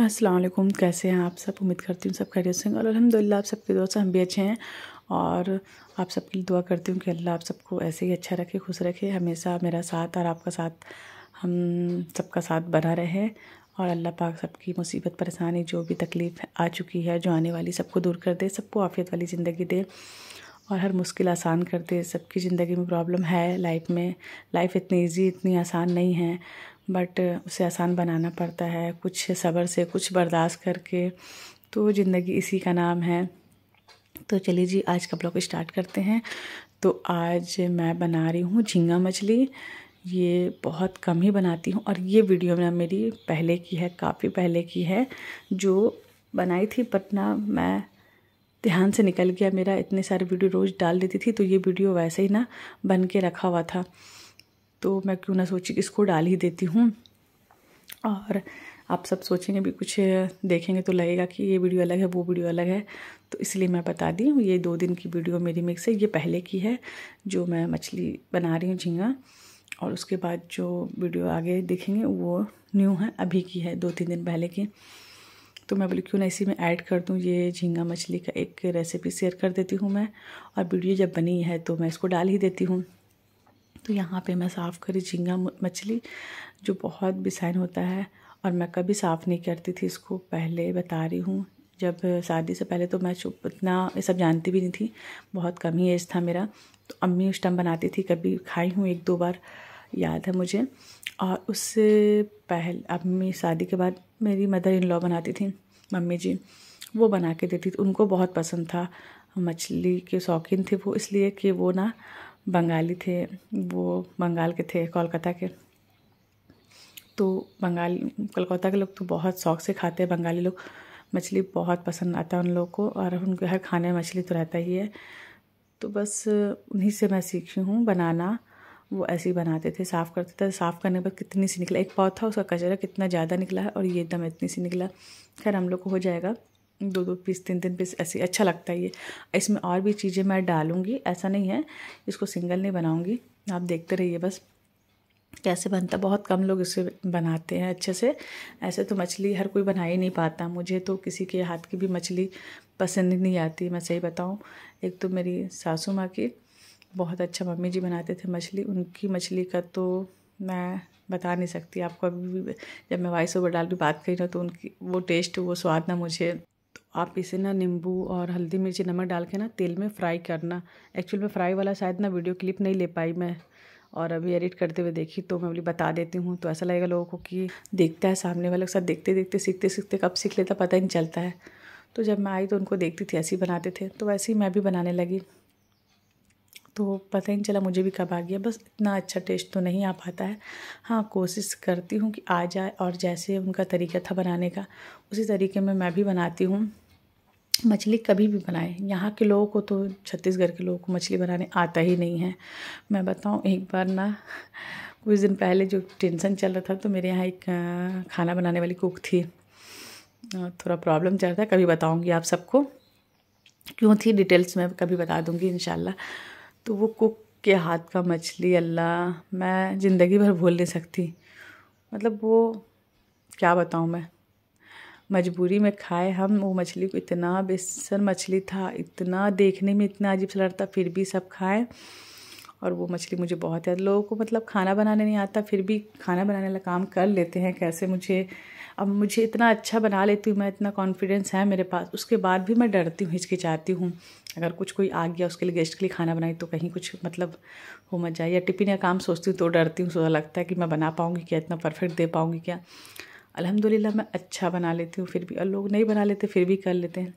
असलम कैसे हैं आप सब उम्मीद करती हूँ सब खैरियत से और अलहमदिल्ला आप सबके दोस्त हम भी अच्छे हैं और आप सबके लिए दुआ करती हूँ कि अल्लाह आप सबको ऐसे ही अच्छा रखे खुश रखे हमेशा मेरा साथ और आपका साथ हम सबका साथ बना रहे और अल्लाह पाक सबकी मुसीबत परेशानी जो भी तकलीफ़ आ चुकी है जो आने वाली सबको दूर कर दे सबको आफियत वाली ज़िंदगी दे और हर मुश्किल आसान कर दे सबकी ज़िंदगी में प्रॉब्लम है लाइफ में लाइफ इतनी ईजी इतनी आसान नहीं है बट उसे आसान बनाना पड़ता है कुछ सब्र से कुछ बर्दाश्त करके तो ज़िंदगी इसी का नाम है तो चलिए जी आज का ब्लॉग स्टार्ट करते हैं तो आज मैं बना रही हूँ झींगा मछली ये बहुत कम ही बनाती हूँ और ये वीडियो ना मेरी पहले की है काफ़ी पहले की है जो बनाई थी बट ना मैं ध्यान से निकल गया मेरा इतने सारे वीडियो रोज़ डाल देती थी तो ये वीडियो वैसे ही ना बन के रखा हुआ था तो मैं क्यों ना सोची इसको डाल ही देती हूँ और आप सब सोचेंगे भी कुछ देखेंगे तो लगेगा कि ये वीडियो अलग है वो वीडियो अलग है तो इसलिए मैं बता दी हूँ ये दो दिन की वीडियो मेरी मिक्स है ये पहले की है जो मैं मछली बना रही हूँ झींगा और उसके बाद जो वीडियो आगे देखेंगे वो न्यू है अभी की है दो तीन दिन पहले की तो मैं बोली क्यों ना इसी में ऐड कर दूँ ये झींगा मछली का एक रेसिपी शेयर कर देती हूँ मैं और वीडियो जब बनी है तो मैं इसको डाल ही देती हूँ तो यहाँ पे मैं साफ़ करी झींगा मछली जो बहुत बिसाइन होता है और मैं कभी साफ़ नहीं करती थी इसको पहले बता रही हूँ जब शादी से पहले तो मैं चुप इतना ये सब जानती भी नहीं थी बहुत कम ही एज था मेरा तो अम्मी उस टाइम बनाती थी कभी खाई हूँ एक दो बार याद है मुझे और उससे पहले अम्मी शादी के बाद मेरी मदर इन लॉ बनाती थी मम्मी जी वो बना के देती थी उनको बहुत पसंद था मछली के शौकीन थे वो इसलिए कि वो ना बंगाली थे वो बंगाल के थे कोलकाता के तो बंगाल कोलकाता के लोग तो बहुत शौक से खाते हैं बंगाली लोग मछली बहुत पसंद आता है उन लोगों को और उनके हर खाने में मछली तो रहता ही है तो बस उन्हीं से मैं सीखी हूँ बनाना वो ऐसे ही बनाते थे साफ़ करते थे साफ़ करने के बाद कितनी सी निकला एक पौधा उसका कचरा कितना ज़्यादा निकला है और ये एकदम इतनी सी निकला खैर हम लोग को हो जाएगा दो दो पीस तीन तीन पीस ऐसे अच्छा लगता है ये इसमें और भी चीज़ें मैं डालूँगी ऐसा नहीं है इसको सिंगल नहीं बनाऊँगी आप देखते रहिए बस कैसे बनता बहुत कम लोग इसे बनाते हैं अच्छे से ऐसे तो मछली हर कोई बना ही नहीं पाता मुझे तो किसी के हाथ की भी मछली पसंद नहीं आती मैं सही बताऊँ एक तो मेरी सासू माँ की बहुत अच्छा मम्मी जी बनाते थे मछली उनकी मछली का तो मैं बता नहीं सकती आपको अभी भी जब मैं वॉइस ओवर डाल के बात करी ना तो उनकी वो टेस्ट वो स्वाद ना मुझे आप इसे ना नींबू और हल्दी मिर्ची नमक डाल के ना तेल में फ्राई करना एक्चुअल में फ्राई वाला शायद ना वीडियो क्लिप नहीं ले पाई मैं और अभी एडिट करते हुए देखी तो मैं बोली बता देती हूँ तो ऐसा लगेगा लोगों को कि देखता है सामने वाले के साथ देखते देखते सीखते सीखते कब सीख लेता पता ही नहीं चलता है तो जब मैं आई तो उनको देखती थी ऐसे ही बनाते थे तो वैसे ही मैं भी बनाने लगी तो पता ही नहीं चला मुझे भी कब आ गया बस इतना अच्छा टेस्ट तो नहीं आ पाता है हाँ कोशिश करती हूँ कि आ जाए और जैसे उनका तरीका था बनाने का उसी तरीके में मैं भी बनाती हूँ अच्छी मछली कभी भी बनाएं यहाँ के लोगों को तो छत्तीसगढ़ के लोगों को मछली बनाने आता ही नहीं है मैं बताऊँ एक बार ना कुछ दिन पहले जो टेंशन चल रहा था तो मेरे यहाँ एक खाना बनाने वाली कुक थी थोड़ा प्रॉब्लम चल रहा था कभी बताऊँगी आप सबको क्यों थी डिटेल्स मैं कभी बता दूँगी इन तो वो कुक के हाथ का मछली अल्लाह मैं ज़िंदगी भर भूल नहीं सकती मतलब वो क्या बताऊँ मैं मजबूरी में खाए हम वो मछली को इतना बेसन मछली था इतना देखने में इतना अजीब सा था फिर भी सब खाएँ और वो मछली मुझे बहुत याद लोगों को मतलब खाना बनाने नहीं आता फिर भी खाना बनाने वाला काम कर लेते हैं कैसे मुझे अब मुझे इतना अच्छा बना लेती हूँ मैं इतना कॉन्फिडेंस है मेरे पास उसके बाद भी मैं डरती हूँ हिचकिचाती हूँ अगर कुछ कोई आ गया उसके लिए गेस्ट के लिए खाना बनाई तो कहीं कुछ मतलब हो मत जाए या टिफिन या काम सोचती हूँ तो डरती हूँ सोचा लगता है कि मैं बना पाऊँगी क्या इतना परफेक्ट दे पाऊँगी क्या अल्हम्दुलिल्लाह मैं अच्छा बना लेती हूँ फिर भी और लोग नहीं बना लेते फिर भी कर लेते हैं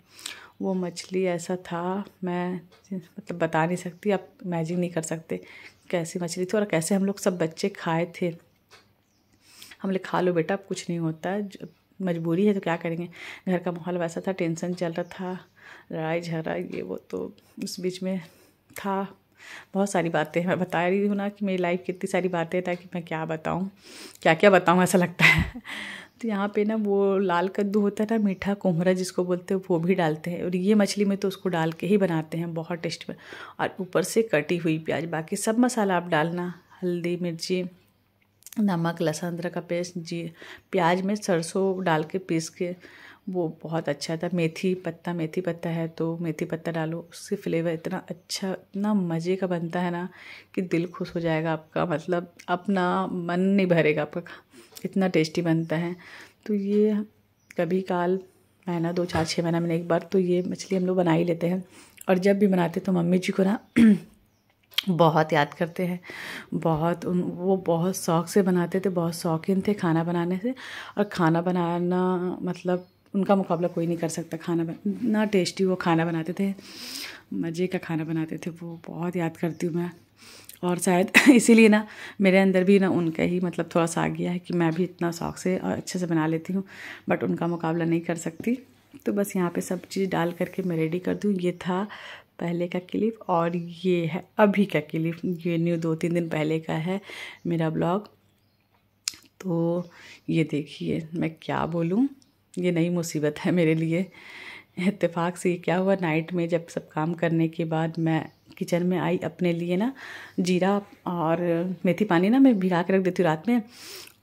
वो मछली ऐसा था मैं मतलब बता नहीं सकती आप इमेजिन नहीं कर सकते कैसी मछली थी और कैसे हम लोग सब बच्चे खाए थे हम लोग खा लो बेटा कुछ नहीं होता मजबूरी है तो क्या करेंगे घर का माहौल वैसा था टेंशन चल रहा था लड़ाई झगड़ा ये वो तो उस बीच में था बहुत सारी बातें मैं बता रही हूँ ना कि मेरी लाइफ कितनी सारी बातें ताकि मैं क्या बताऊँ क्या क्या बताऊँ ऐसा लगता है तो यहाँ पे ना वो लाल कद्दू होता है ना मीठा कोमरा जिसको बोलते हैं वो भी डालते हैं और ये मछली में तो उसको डाल के ही बनाते हैं बहुत टेस्ट में और ऊपर से कटी हुई प्याज बाकी सब मसाला आप डालना हल्दी मिर्ची नमक लहसुन अदरक का पेस्ट जी प्याज में सरसों डाल के पीस के वो बहुत अच्छा था मेथी पत्ता मेथी पत्ता है तो मेथी पत्ता डालो उससे फ्लेवर इतना अच्छा इतना मज़े का बनता है ना कि दिल खुश हो जाएगा आपका मतलब अपना मन नहीं भरेगा आपका इतना टेस्टी बनता है तो ये कभी काल महीना दो चार छः महीना मैंने एक बार तो ये मछली हम लोग बना ही लेते हैं और जब भी बनाते तो मम्मी जी को ना बहुत याद करते हैं बहुत उन वो बहुत शौक़ से बनाते थे बहुत शौकीन थे खाना बनाने से और खाना बनाना मतलब उनका मुकाबला कोई नहीं कर सकता खाना ना टेस्टी वो खाना बनाते थे मज़े का खाना बनाते थे वो बहुत याद करती हूँ मैं और शायद इसीलिए ना मेरे अंदर भी ना उनका ही मतलब थोड़ा सा आ गया है कि मैं भी इतना शौक से और अच्छे से बना लेती हूँ बट उनका मुकाबला नहीं कर सकती तो बस यहाँ पे सब चीज़ डाल करके मैं रेडी कर दूँ ये था पहले का क्लिप और ये है अभी का क्लिप ये न्यू दो तीन दिन पहले का है मेरा ब्लॉग तो ये देखिए मैं क्या बोलूँ ये नई मुसीबत है मेरे लिए इतफाक़ से क्या हुआ नाइट में जब सब काम करने के बाद मैं किचन में आई अपने लिए ना जीरा और मेथी पानी ना मैं भिगा के रख देती हूँ रात में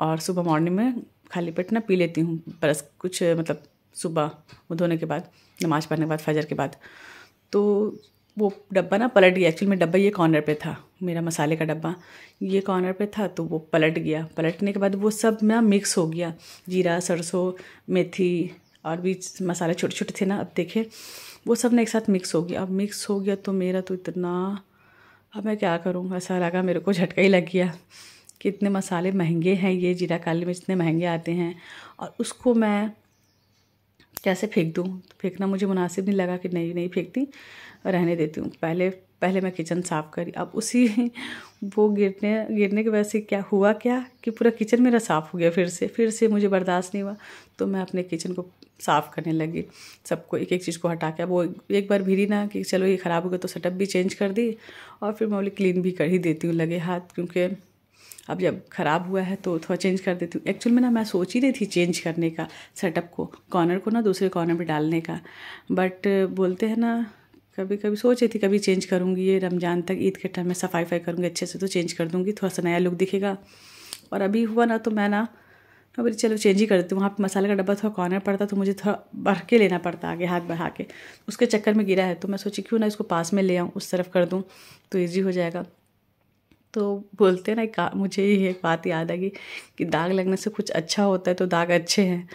और सुबह मॉर्निंग में खाली पेट ना पी लेती हूँ बस कुछ मतलब सुबह वो धोने के बाद नमाज़ पढ़ने के बाद फजर के बाद तो वो डब्बा ना पलट गया एक्चुअली मेरा डब्बा ये कॉर्नर पे था मेरा मसाले का डब्बा ये कॉर्नर पे था तो वो पलट गया पलटने के बाद वो सब ना मिक्स हो गया जीरा सरसों मेथी और बीच मसाले छोटे छोटे थे ना अब देखे वो सब ना एक साथ मिक्स हो गया अब मिक्स हो गया तो मेरा तो इतना अब मैं क्या करूँ ऐसा लगा मेरे को झटका ही लग गया कि इतने मसाले महंगे हैं ये जीरा काली मिर्च इतने महंगे आते हैं और उसको मैं कैसे फेंक दूँ फेंकना मुझे मुनासिब नहीं लगा कि नहीं नहीं फेंकती रहने देती हूँ पहले पहले मैं किचन साफ़ करी अब उसी वो गिरने गिरने की वजह से क्या हुआ क्या कि पूरा किचन मेरा साफ़ हो गया फिर से फिर से मुझे बर्दाश्त नहीं हुआ तो मैं अपने किचन को साफ़ करने लगी सबको एक एक चीज़ को हटा के अब वो एक बार भी ना कि चलो ये ख़राब हो गया तो सेटअप भी चेंज कर दी और फिर मैं बोली क्लीन भी कर ही देती हूँ लगे हाथ क्योंकि अब जब ख़राब हुआ है तो थोड़ा चेंज कर देती हूँ एक्चुअल में ना मैं सोच ही रही थी चेंज करने का सेटअप को कॉर्नर को ना दूसरे कॉर्नर में डालने का बट बोलते हैं ना कभी कभी सोच रही थी कभी चेंज करूँगी ये रमज़ान तक ईद के टाइम में सफाई वफाई करूँगी अच्छे से तो चेंज कर दूँगी थोड़ा सा नया लुक दिखेगा और अभी हुआ ना तो मैं ना मैं बोली चलो चेंज ही कर देती हूँ वहाँ पर मसाले का डब्बा थोड़ा कॉर्नर पड़ता तो मुझे थोड़ा बढ़ के लेना पड़ता आगे हाथ बढ़ा के उसके चक्कर में गिरा है तो मैं सोची क्यों ना इसको पास में ले आऊँ उस तरफ कर दूँ तो ईजी हो जाएगा तो बोलते हैं ना एक मुझे ये एक बात याद आ गई कि दाग लगने से कुछ अच्छा होता है तो दाग अच्छे हैं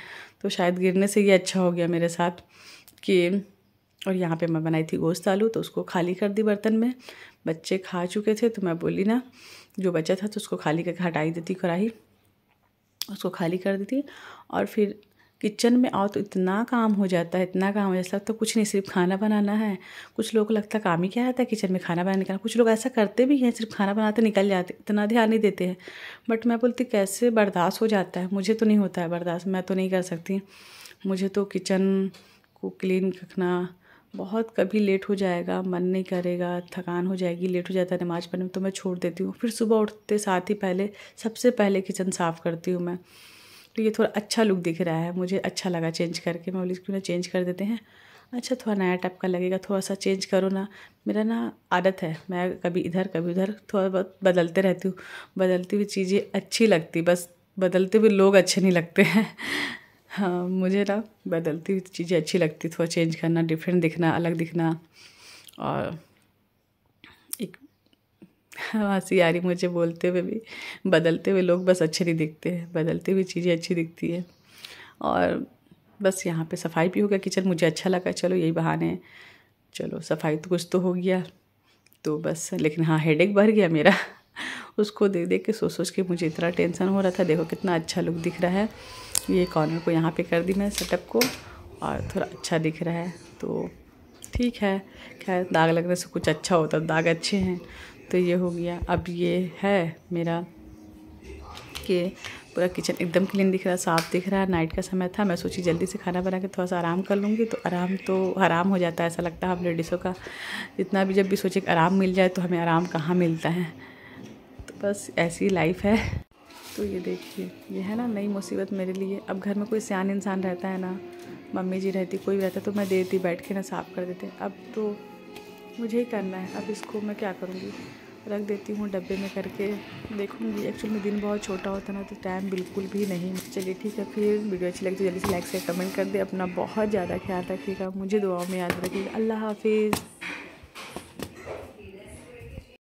तो शायद गिरने से ये अच्छा हो गया मेरे साथ कि और यहाँ पे मैं बनाई थी गोश्त आलू तो उसको खाली कर दी बर्तन में बच्चे खा चुके थे तो मैं बोली ना जो बचा था तो उसको खाली करके हटाई देती कढ़ाई उसको खाली कर देती और फिर किचन में आओ तो इतना काम हो जाता है इतना काम हो जाता है तो कुछ नहीं सिर्फ खाना बनाना है कुछ लोगों को लगता है काम ही क्या रहता है किचन में खाना बनाने का कुछ लोग ऐसा करते भी हैं सिर्फ खाना बनाते निकल जाते इतना ध्यान नहीं देते हैं बट मैं बोलती कैसे बर्दाश्त हो जाता है मुझे तो नहीं होता है बर्दाश्त मैं तो नहीं कर सकती मुझे तो किचन को क्लीन रखना बहुत कभी लेट हो जाएगा मन नहीं करेगा थकान हो जाएगी लेट हो जाता है नमाज़ पढ़ने में तो मैं छोड़ देती हूँ फिर सुबह उठते साथ ही पहले सबसे पहले किचन साफ़ करती हूँ मैं तो ये थोड़ा अच्छा लुक दिख रहा है मुझे अच्छा लगा चेंज करके मैं बोली क्यों ना चेंज कर देते हैं अच्छा थोड़ा नया टाइप का लगेगा थोड़ा सा चेंज करो ना मेरा ना आदत है मैं कभी इधर कभी उधर थोड़ा बहुत बदलते रहती हूँ बदलती हुई चीज़ें अच्छी लगती बस बदलते हुए लोग अच्छे नहीं लगते हैं हाँ मुझे ना बदलती हुई चीज़ें अच्छी लगती थोड़ा चेंज करना डिफरेंट दिखना अलग दिखना और एक हंसी आ रही मुझे बोलते हुए भी बदलते हुए लोग बस अच्छे नहीं दिखते हैं बदलती हुई चीज़ें अच्छी दिखती है और बस यहाँ पे सफाई भी हो गया किचन मुझे अच्छा लगा चलो यही बहाने चलो सफाई तो कुछ तो हो गया तो बस लेकिन हाँ हेडेक बढ़ गया मेरा उसको देख देख के सोच सोच के मुझे इतना टेंशन हो रहा था देखो कितना अच्छा लुक दिख रहा है ये कॉर्नर को यहाँ पे कर दी मैं सेटअप को और थोड़ा अच्छा दिख रहा है तो ठीक है खैर दाग लगने से कुछ अच्छा होता तो दाग अच्छे हैं तो ये हो गया अब ये है मेरा कि पूरा किचन एकदम क्लीन दिख रहा है साफ़ दिख रहा है नाइट का समय था मैं सोची जल्दी से खाना बना के थोड़ा सा आराम कर लूँगी तो आराम तो आराम हो जाता है ऐसा लगता है हम लेडीज़ों का जितना भी जब भी सोचे आराम मिल जाए तो हमें आराम कहाँ मिलता है बस ऐसी लाइफ है तो ये देखिए ये है ना नई मुसीबत मेरे लिए अब घर में कोई सियान इंसान रहता है ना मम्मी जी रहती कोई रहता तो मैं देती बैठ के ना साफ़ कर देते अब तो मुझे ही करना है अब इसको मैं क्या करूँगी रख देती हूँ डब्बे में करके देखूँगी एक्चुअल में दिन बहुत छोटा होता ना तो टाइम बिल्कुल भी नहीं चलिए ठीक है फिर वीडियो अच्छी लगती तो जल्दी से लाइक से कमेंट कर दे अपना बहुत ज़्यादा ख्याल रखिएगा मुझे दुआओं में याद रखिएगा अल्लाह हाफिज़